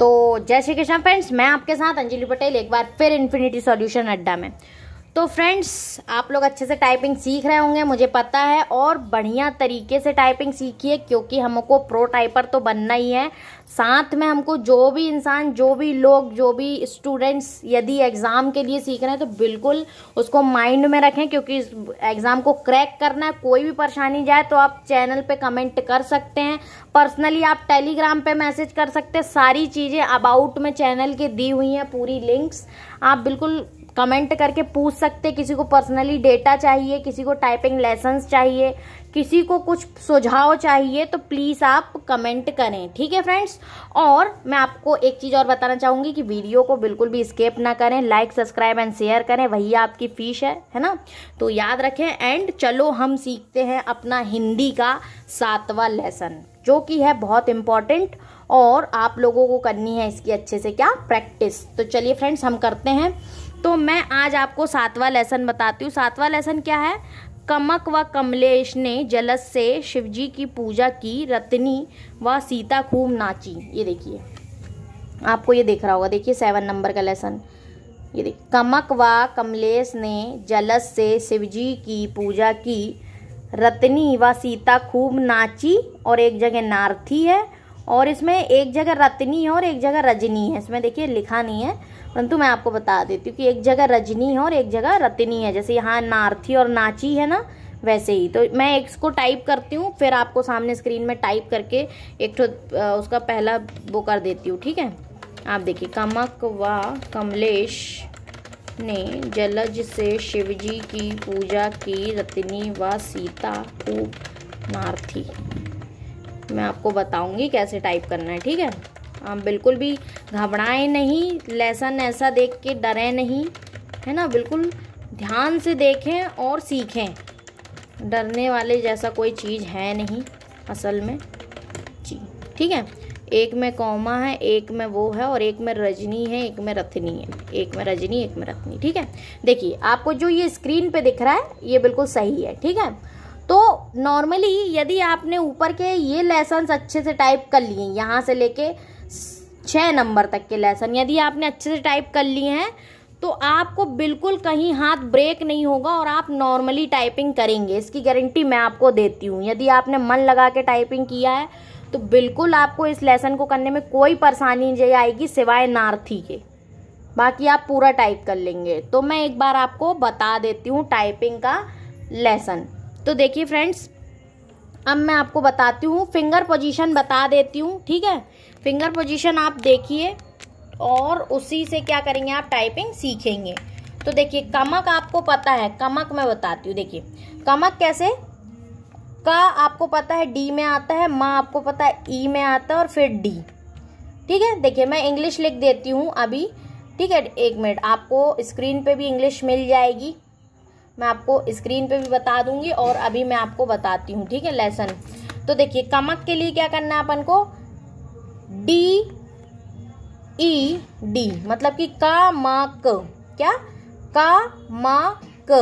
तो जय श्री कृष्णा फ्रेंड्स मैं आपके साथ अंजलि पटेल एक बार फिर इन्फिनिटी सॉल्यूशन अड्डा में तो फ्रेंड्स आप लोग अच्छे से टाइपिंग सीख रहे होंगे मुझे पता है और बढ़िया तरीके से टाइपिंग सीखिए क्योंकि हमको प्रो टाइपर तो बनना ही है साथ में हमको जो भी इंसान जो भी लोग जो भी स्टूडेंट्स यदि एग्ज़ाम के लिए सीख रहे हैं तो बिल्कुल उसको माइंड में रखें क्योंकि एग्ज़ाम को क्रैक करना है कोई भी परेशानी जाए तो आप चैनल पे कमेंट कर सकते हैं पर्सनली आप टेलीग्राम पे मैसेज कर सकते हैं सारी चीज़ें अबाउट में चैनल के दी हुई हैं पूरी लिंक्स आप बिल्कुल कमेंट करके पूछ सकते किसी को पर्सनली डेटा चाहिए किसी को टाइपिंग लेसन्स चाहिए किसी को कुछ सुझाव चाहिए तो प्लीज़ आप कमेंट करें ठीक है फ्रेंड्स और मैं आपको एक चीज़ और बताना चाहूँगी कि वीडियो को बिल्कुल भी स्केप ना करें लाइक सब्सक्राइब एंड शेयर करें वही आपकी फ़ीस है है ना तो याद रखें एंड चलो हम सीखते हैं अपना हिंदी का सातवां लेसन जो कि है बहुत इम्पॉर्टेंट और आप लोगों को करनी है इसकी अच्छे से क्या प्रैक्टिस तो चलिए फ्रेंड्स हम करते हैं तो मैं आज आपको सातवां लेसन बताती हूँ सातवां लेसन क्या है कमक व कमलेश ने जलस से शिवजी की पूजा की रत्नी व सीता खूब नाची ये देखिए आपको ये देख रहा होगा देखिए सेवन नंबर का लेसन ये देखिए कमक व कमलेश ने जलस से शिवजी की पूजा की रत्नी व सीता खूब नाची और एक जगह नारथी है और इसमें एक जगह रत्नी है और एक जगह रजनी है इसमें देखिए लिखा नहीं है परंतु मैं आपको बता देती हूँ कि एक जगह रजनी है और एक जगह रतनी है जैसे यहाँ नारथी और नाची है ना वैसे ही तो मैं इसको टाइप करती हूँ फिर आपको सामने स्क्रीन में टाइप करके एक तो उसका पहला वो कर देती हूँ ठीक है आप देखिए कमक व कमलेश ने जलज से शिवजी की पूजा की रतनी व सीता को नारथी मैं आपको बताऊंगी कैसे टाइप करना है ठीक है बिल्कुल भी घबराएं नहीं लेसन ऐसा देख के डरें नहीं है ना बिल्कुल ध्यान से देखें और सीखें डरने वाले जैसा कोई चीज़ है नहीं असल में जी ठीक है एक में कौमा है एक में वो है और एक में रजनी है एक में रथनी है एक में रजनी एक में रथनी ठीक है देखिए आपको जो ये स्क्रीन पे दिख रहा है ये बिल्कुल सही है ठीक है तो नॉर्मली यदि आपने ऊपर के ये लेसन अच्छे से टाइप कर लिए यहाँ से लेके छः नंबर तक के लेसन यदि आपने अच्छे से टाइप कर लिए हैं तो आपको बिल्कुल कहीं हाथ ब्रेक नहीं होगा और आप नॉर्मली टाइपिंग करेंगे इसकी गारंटी मैं आपको देती हूँ यदि आपने मन लगा के टाइपिंग किया है तो बिल्कुल आपको इस लेसन को करने में कोई परेशानी नहीं आएगी सिवाय नार्थी के बाकी आप पूरा टाइप कर लेंगे तो मैं एक बार आपको बता देती हूँ टाइपिंग का लेसन तो देखिए फ्रेंड्स अब मैं आपको बताती हूँ फिंगर पोजीशन बता देती हूँ ठीक है फिंगर पोजीशन आप देखिए और उसी से क्या करेंगे आप टाइपिंग सीखेंगे तो देखिए कमक आपको पता है कमक मैं बताती हूँ देखिए कमक कैसे का आपको पता है डी में आता है माँ आपको पता है ई में आता है और फिर डी ठीक है देखिए मैं इंग्लिश लिख देती हूँ अभी ठीक है एक मिनट आपको स्क्रीन पे भी इंग्लिश मिल जाएगी मैं आपको स्क्रीन पे भी बता दूंगी और अभी मैं आपको बताती हूँ ठीक है लेसन तो देखिए कमक के लिए क्या करना है अपन को डी ई डी मतलब कि का मा क क्या का मा क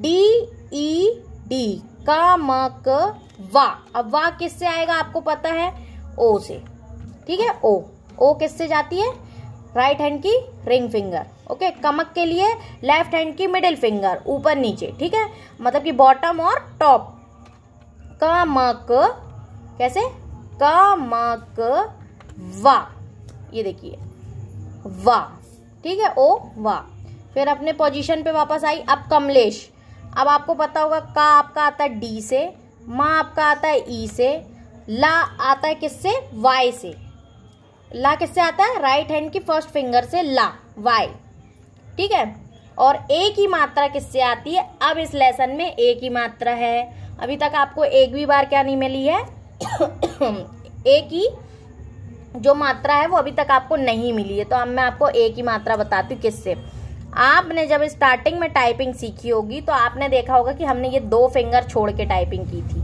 डी ई डी का मा क वा अब वा किससे आएगा आपको पता है ओ से ठीक है ओ ओ किससे जाती है राइट हैंड की रिंग फिंगर ओके कमक के लिए लेफ्ट हैंड की मिडिल फिंगर ऊपर नीचे ठीक है मतलब कि बॉटम और टॉप का मक कैसे का मा क वा ये देखिए वा ठीक है ओ वा फिर अपने पोजीशन पे वापस आई अब कमलेश अब आपको पता होगा का आपका आता है डी से मा आपका आता है ई से ला आता है किससे वाई से ला किससे आता है राइट हैंड की फर्स्ट फिंगर से ला वाई ठीक है और एक ही मात्रा किससे आती है अब इस लेसन में एक ही मात्रा है अभी तक आपको एक भी बार क्या नहीं मिली है ए की जो मात्रा है वो अभी तक आपको नहीं मिली है तो अब मैं आपको ए की मात्रा बताती हूँ किससे आपने जब स्टार्टिंग में टाइपिंग सीखी होगी तो आपने देखा होगा कि हमने ये दो फिंगर छोड़ के टाइपिंग की थी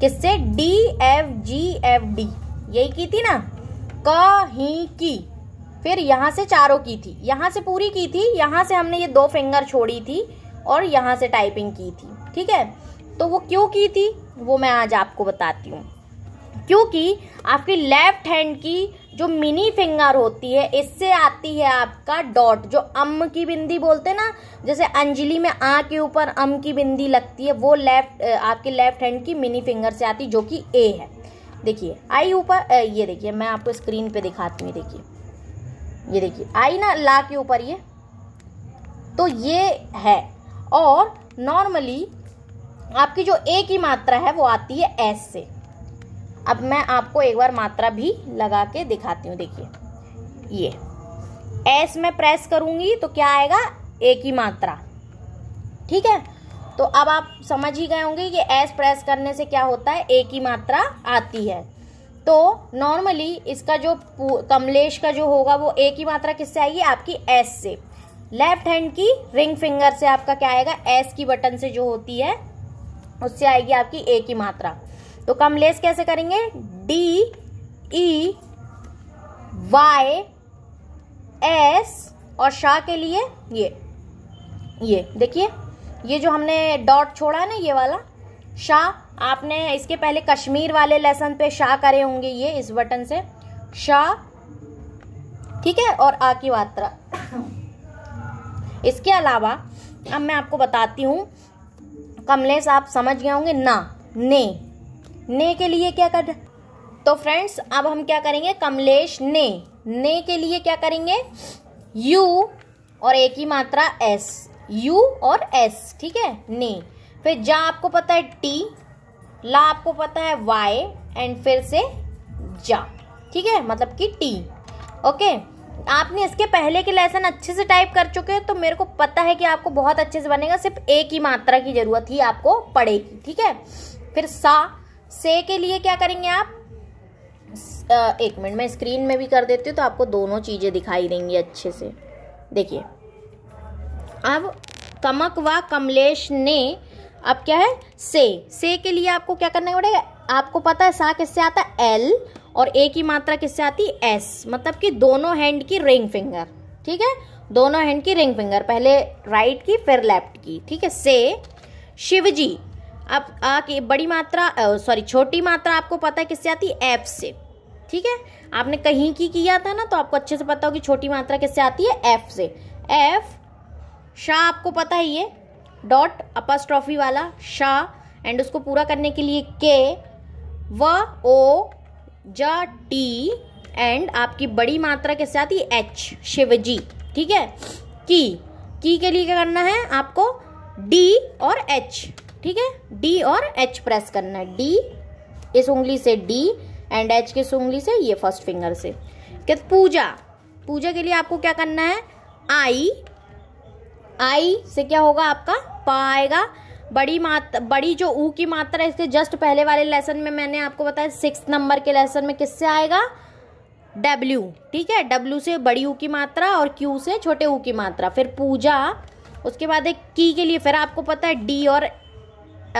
किससे D F G F D यही की थी ना क ही की फिर यहाँ से चारों की थी यहाँ से पूरी की थी यहाँ से हमने ये दो फिंगर छोड़ी थी और यहाँ से टाइपिंग की थी ठीक है तो वो क्यों की थी वो मैं आज आपको बताती हूँ क्योंकि आपकी लेफ्ट हैंड की जो मिनी फिंगर होती है इससे आती है आपका डॉट जो अम की बिंदी बोलते हैं ना जैसे अंजलि में आ के ऊपर अम की बिंदी लगती है वो लेफ्ट आपके लेफ्ट हैंड की मिनी फिंगर से आती जो कि ए है देखिए आई ऊपर ये देखिए मैं आपको स्क्रीन पे दिखाती हूँ देखिए ये देखिए आई ना ला के ऊपर ये तो ये है और नॉर्मली आपकी जो ए की मात्रा है वो आती है एस से अब मैं आपको एक बार मात्रा भी लगा के दिखाती हूँ देखिए ये एस में प्रेस करूंगी तो क्या आएगा एक ही मात्रा ठीक है तो अब आप समझ ही गए होंगे कि एस प्रेस करने से क्या होता है एक ही मात्रा आती है तो नॉर्मली इसका जो कमलेश का जो होगा वो एक ही मात्रा किससे आएगी आपकी एस से लेफ्ट हैंड की रिंग फिंगर से आपका क्या आएगा एस की बटन से जो होती है उससे आएगी आपकी एक ही मात्रा तो कम लेस कैसे करेंगे डी ई वाई एस और शाह के लिए ये ये देखिए ये जो हमने डॉट छोड़ा है ना ये वाला शाह आपने इसके पहले कश्मीर वाले लेसन पे शाह करे होंगे ये इस बटन से शाह ठीक है और आ की मात्रा इसके अलावा अब मैं आपको बताती हूं कमलेश आप समझ गए होंगे ना ने ने के लिए क्या कर तो फ्रेंड्स अब हम क्या करेंगे कमलेश ने ने के लिए क्या करेंगे यू और एक ही मात्रा एस यू और एस ठीक है ने फिर जा आपको पता है टी ला आपको पता है वाई एंड फिर से जा ठीक है मतलब कि टी ओके आपने इसके पहले के लेसन अच्छे से टाइप कर चुके हैं तो मेरे को पता है कि आपको बहुत अच्छे से बनेगा सिर्फ एक ही मात्रा की जरूरत ही आपको पड़ेगी ठीक है फिर सा से के लिए क्या करेंगे आप एक मिनट मैं स्क्रीन में भी कर देती हूँ तो आपको दोनों चीज़ें दिखाई देंगी अच्छे से देखिए अब कमक व कमलेश ने अब क्या है से से के लिए आपको क्या करना पड़ेगा आपको पता है सा किससे आता है एल और ए की मात्रा किससे आती है एस मतलब कि दोनों हैंड की रिंग फिंगर ठीक है दोनों हैंड की रिंग फिंगर पहले राइट की फिर लेफ्ट की ठीक है से शिवजी अब आ की बड़ी मात्रा सॉरी छोटी मात्रा आपको पता है किससे आती है एफ से ठीक है आपने कहीं की किया था ना तो आपको अच्छे से पता होगी छोटी मात्रा किससे आती है एफ से एफ शाह आपको पता ही है डॉट अपास्ट्रॉफी वाला शाह एंड उसको पूरा करने के लिए के व ओ ज टी एंड आपकी बड़ी मात्रा किससे आती है एच शिवजी ठीक है की की के लिए क्या करना है आपको डी और एच ठीक है डी और एच प्रेस करना है डी इस उंगली से डी एंड एच किस उंगली से ये फर्स्ट फिंगर से कि पूजा पूजा के लिए आपको क्या करना है आई आई से क्या होगा आपका आएगा बड़ी मात बड़ी जो ऊ की मात्रा इसके जस्ट पहले वाले लेसन में मैंने आपको बताया सिक्स नंबर के लेसन में किससे आएगा डब्ल्यू ठीक है डब्ल्यू से बड़ी ऊ की मात्रा और क्यू से छोटे ऊ की मात्रा फिर पूजा उसके बाद एक की के लिए फिर आपको पता है डी और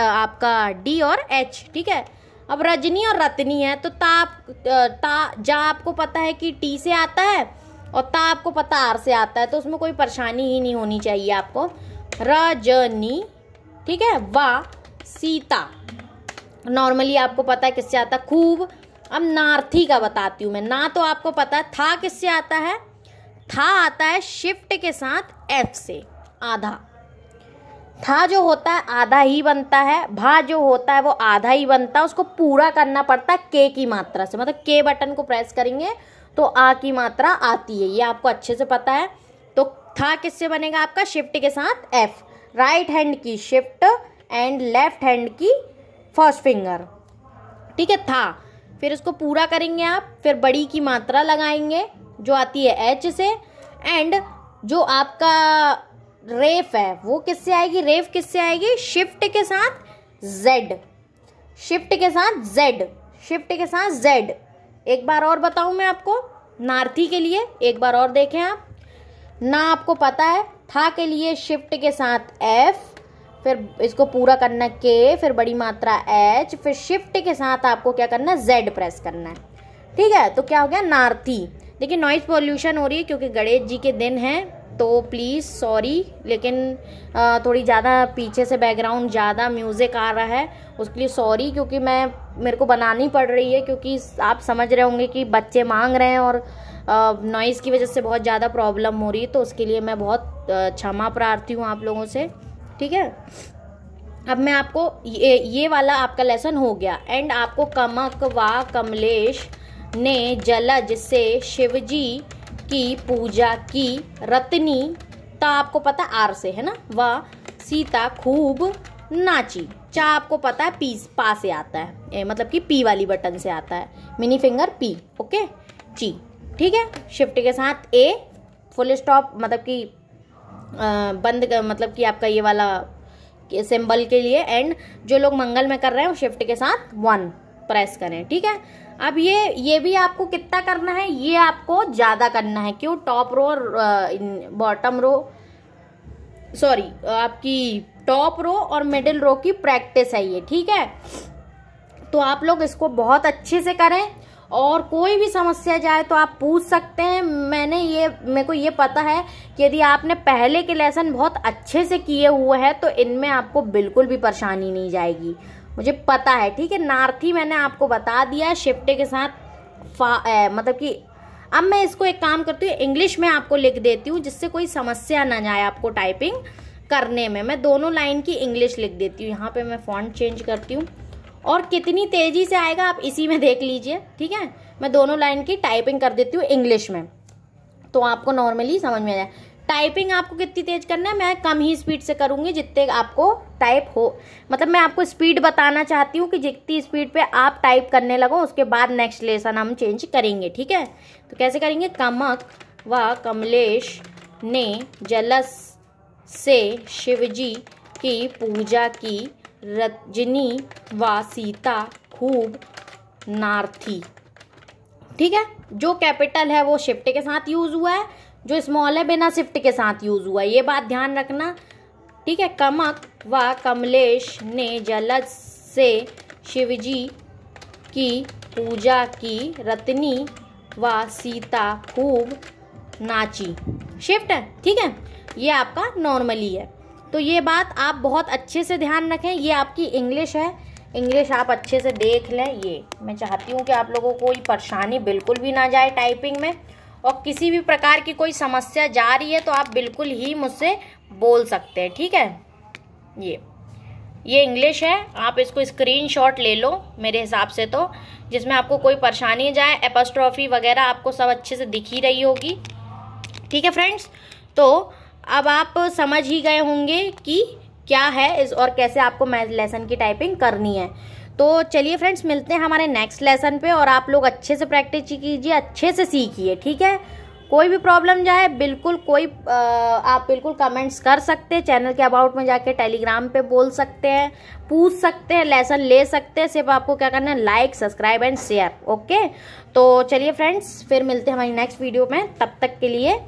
आपका डी और एच ठीक है अब रजनी और रत्नी है तो ता ता जा आपको पता है कि टी से आता है और ता आपको पता आर से आता है तो उसमें कोई परेशानी ही नहीं होनी चाहिए आपको रजनी ठीक है व सीता नॉर्मली आपको पता है किससे आता है खूब अब नार्थी का बताती हूँ मैं ना तो आपको पता है था किससे आता है था आता है शिफ्ट के साथ एफ से आधा था जो होता है आधा ही बनता है भा जो होता है वो आधा ही बनता है उसको पूरा करना पड़ता है के की मात्रा से मतलब के बटन को प्रेस करेंगे तो आ की मात्रा आती है ये आपको अच्छे से पता है तो था किससे बनेगा आपका शिफ्ट के साथ एफ राइट हैंड की शिफ्ट एंड लेफ्ट हैंड की फर्स्ट फिंगर ठीक है था फिर इसको पूरा करेंगे आप फिर बड़ी की मात्रा लगाएंगे जो आती है एच से एंड जो आपका रेफ है वो किससे आएगी रेफ किससे आएगी शिफ्ट के साथ जेड शिफ्ट के साथ जेड शिफ्ट के साथ जेड एक बार और बताऊं मैं आपको नार्थी के लिए एक बार और देखें आप ना आपको पता है था के लिए शिफ्ट के साथ एफ फिर इसको पूरा करना के फिर बड़ी मात्रा एच फिर शिफ्ट के साथ आपको क्या करना है जेड प्रेस करना है ठीक है तो क्या हो गया नार्थी देखिए नॉइज़ पॉल्यूशन हो रही है क्योंकि गणेश जी के दिन हैं तो प्लीज़ सॉरी लेकिन थोड़ी ज़्यादा पीछे से बैकग्राउंड ज़्यादा म्यूज़िक आ रहा है उसके लिए सॉरी क्योंकि मैं मेरे को बनानी पड़ रही है क्योंकि आप समझ रहे होंगे कि बच्चे मांग रहे हैं और नॉइज़ की वजह से बहुत ज़्यादा प्रॉब्लम हो रही है तो उसके लिए मैं बहुत क्षमा प्रार्थी हूँ आप लोगों से ठीक है अब मैं आपको ये ये वाला आपका लेसन हो गया एंड आपको कमक व कमलेश ने जलज से शिवजी की पूजा की रत्नी ता आपको पता आर से है ना वह सीता खूब नाची चा आपको पता है पी पा से आता है ए, मतलब कि पी वाली बटन से आता है मिनी फिंगर पी ओके ची ठीक है शिफ्ट के साथ ए फुल स्टॉप मतलब कि बंद कर, मतलब कि आपका ये वाला सिंबल के लिए एंड जो लोग मंगल में कर रहे हैं शिफ्ट के साथ वन प्रेस करें ठीक है अब ये ये भी आपको कितना करना है ये आपको ज़्यादा करना है क्यों टॉप रो और बॉटम रो सॉरी आपकी टॉप रो और मिडिल रो की प्रैक्टिस है ये ठीक है तो आप लोग इसको बहुत अच्छे से करें और कोई भी समस्या जाए तो आप पूछ सकते हैं मैंने ये मेरे को ये पता है कि यदि आपने पहले के लेसन बहुत अच्छे से किए हुए हैं तो इनमें आपको बिल्कुल भी परेशानी नहीं जाएगी मुझे पता है ठीक है नार्थी मैंने आपको बता दिया शिफ्टे के साथ ए, मतलब कि अब मैं इसको एक काम करती हूँ इंग्लिश में आपको लिख देती हूँ जिससे कोई समस्या ना जाए आपको टाइपिंग करने में मैं दोनों लाइन की इंग्लिश लिख देती हूँ यहाँ पे मैं फॉन्ट चेंज करती हूँ और कितनी तेज़ी से आएगा आप इसी में देख लीजिए ठीक है मैं दोनों लाइन की टाइपिंग कर देती हूँ इंग्लिश में तो आपको नॉर्मली समझ में आ जाए टाइपिंग आपको कितनी तेज़ करना है मैं कम ही स्पीड से करूंगी जितने आपको टाइप हो मतलब मैं आपको स्पीड बताना चाहती हूँ कि जितनी स्पीड पे आप टाइप करने लगो उसके बाद नेक्स्ट लेसन हम चेंज करेंगे ठीक है तो कैसे करेंगे कमक व कमलेश ने जलस से शिवजी की पूजा की रजनी व सीता खूब नार्थी ठीक है जो कैपिटल है वो शिफ्ट के साथ यूज़ हुआ है जो स्मॉल है बिना शिफ्ट के साथ यूज हुआ ये बात ध्यान रखना ठीक है कमक व कमलेश ने जलज से शिवजी की पूजा की रत्नी व सीता खूब नाची शिफ्ट है ठीक है ये आपका नॉर्मली है तो ये बात आप बहुत अच्छे से ध्यान रखें ये आपकी इंग्लिश है इंग्लिश आप अच्छे से देख लें ये मैं चाहती हूँ कि आप लोगों को कोई परेशानी बिल्कुल भी ना जाए टाइपिंग में और किसी भी प्रकार की कोई समस्या जा रही है तो आप बिल्कुल ही मुझसे बोल सकते हैं ठीक है ये ये इंग्लिश है आप इसको स्क्रीनशॉट ले लो मेरे हिसाब से तो जिसमें आपको कोई परेशानी जाए एपस्ट्रॉफी वगैरह आपको सब अच्छे से दिख ही रही होगी ठीक है फ्रेंड्स तो अब आप समझ ही गए होंगे कि क्या है इस और कैसे आपको मैथ लेसन की टाइपिंग करनी है तो चलिए फ्रेंड्स मिलते हैं हमारे नेक्स्ट लेसन पे और आप लोग अच्छे से प्रैक्टिस कीजिए अच्छे से सीखिए ठीक है कोई भी प्रॉब्लम जाए बिल्कुल कोई आ, आप बिल्कुल कमेंट्स कर सकते हैं चैनल के अबाउट में जाके टेलीग्राम पे बोल सकते हैं पूछ सकते हैं लेसन ले सकते हैं सिर्फ आपको क्या करना है like subscribe and share okay तो चलिए फ्रेंड्स फिर मिलते हैं हमारी नेक्स्ट वीडियो में तब तक के लिए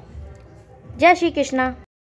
जय श्री कृष्णा